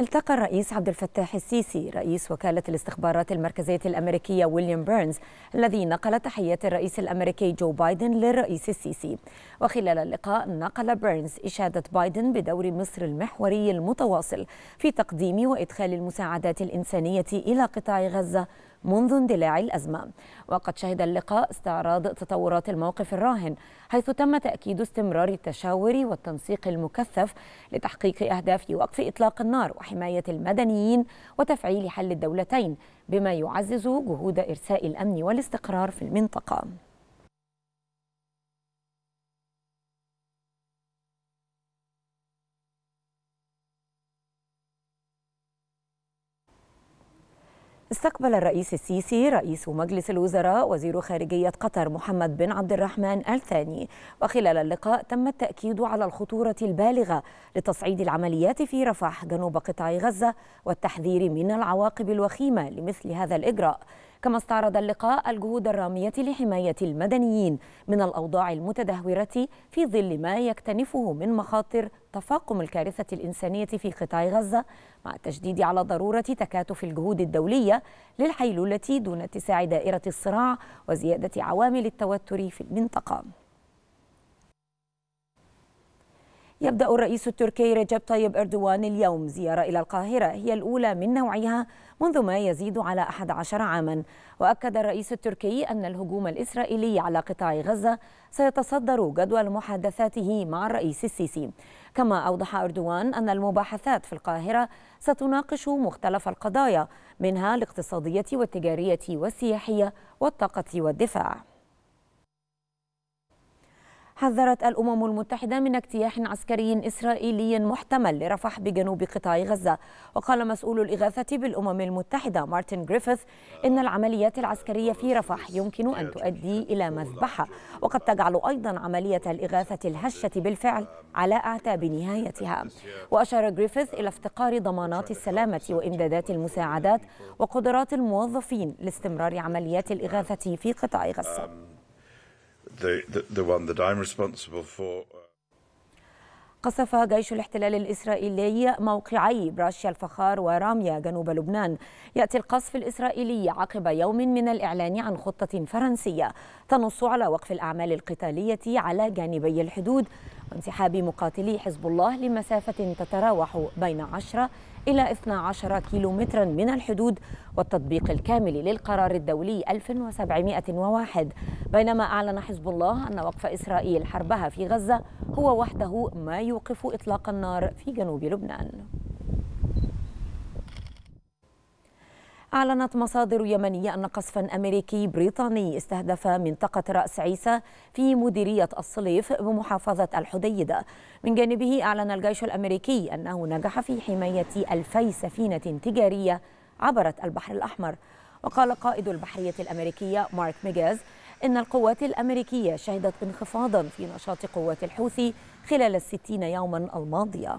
التقى الرئيس عبد الفتاح السيسي رئيس وكالة الاستخبارات المركزية الأمريكية ويليام بيرنز الذي نقل تحيات الرئيس الأمريكي جو بايدن للرئيس السيسي وخلال اللقاء نقل بيرنز إشادة بايدن بدور مصر المحوري المتواصل في تقديم وإدخال المساعدات الإنسانية إلى قطاع غزة منذ اندلاع الأزمة وقد شهد اللقاء استعراض تطورات الموقف الراهن حيث تم تأكيد استمرار التشاور والتنسيق المكثف لتحقيق أهداف وقف إطلاق النار وحماية المدنيين وتفعيل حل الدولتين بما يعزز جهود إرساء الأمن والاستقرار في المنطقة استقبل الرئيس السيسي رئيس مجلس الوزراء وزير خارجية قطر محمد بن عبد الرحمن الثاني وخلال اللقاء تم التأكيد على الخطورة البالغة لتصعيد العمليات في رفح جنوب قطاع غزة والتحذير من العواقب الوخيمة لمثل هذا الإجراء كما استعرض اللقاء الجهود الرامية لحماية المدنيين من الأوضاع المتدهورة في ظل ما يكتنفه من مخاطر تفاقم الكارثة الإنسانية في قطاع غزة مع التشديد على ضرورة تكاتف الجهود الدولية للحيلولة دون اتساع دائرة الصراع وزيادة عوامل التوتر في المنطقة يبدأ الرئيس التركي رجب طيب أردوان اليوم زيارة إلى القاهرة هي الأولى من نوعها منذ ما يزيد على 11 عاما وأكد الرئيس التركي أن الهجوم الإسرائيلي على قطاع غزة سيتصدر جدول محادثاته مع الرئيس السيسي كما أوضح أردوان أن المباحثات في القاهرة ستناقش مختلف القضايا منها الاقتصادية والتجارية والسياحية والطاقة والدفاع حذرت الأمم المتحدة من اجتياح عسكري إسرائيلي محتمل لرفح بجنوب قطاع غزة وقال مسؤول الإغاثة بالأمم المتحدة مارتن جريفيث إن العمليات العسكرية في رفح يمكن أن تؤدي إلى مذبحة وقد تجعل أيضا عملية الإغاثة الهشة بالفعل على أعتاب نهايتها وأشار جريفيث إلى افتقار ضمانات السلامة وإمدادات المساعدات وقدرات الموظفين لاستمرار عمليات الإغاثة في قطاع غزة the, the, the one that I'm responsible for. قصف جيش الاحتلال الإسرائيلي موقعي براشيا الفخار وراميا جنوب لبنان يأتي القصف الإسرائيلي عقب يوم من الإعلان عن خطة فرنسية تنص على وقف الأعمال القتالية على جانبي الحدود وانسحاب مقاتلي حزب الله لمسافة تتراوح بين 10 إلى 12 كيلومترا من الحدود والتطبيق الكامل للقرار الدولي 1701 بينما أعلن حزب الله أن وقف إسرائيل حربها في غزة هو وحده ما يوقف إطلاق النار في جنوب لبنان أعلنت مصادر يمنية أن قصفا أمريكي بريطاني استهدف منطقة رأس عيسى في مديرية الصليف بمحافظة الحديدة من جانبه أعلن الجيش الأمريكي أنه نجح في حماية ألفي سفينة تجارية عبرت البحر الأحمر وقال قائد البحرية الأمريكية مارك ميجاز إن القوات الأمريكية شهدت انخفاضا في نشاط قوات الحوثي خلال الستين يوما الماضية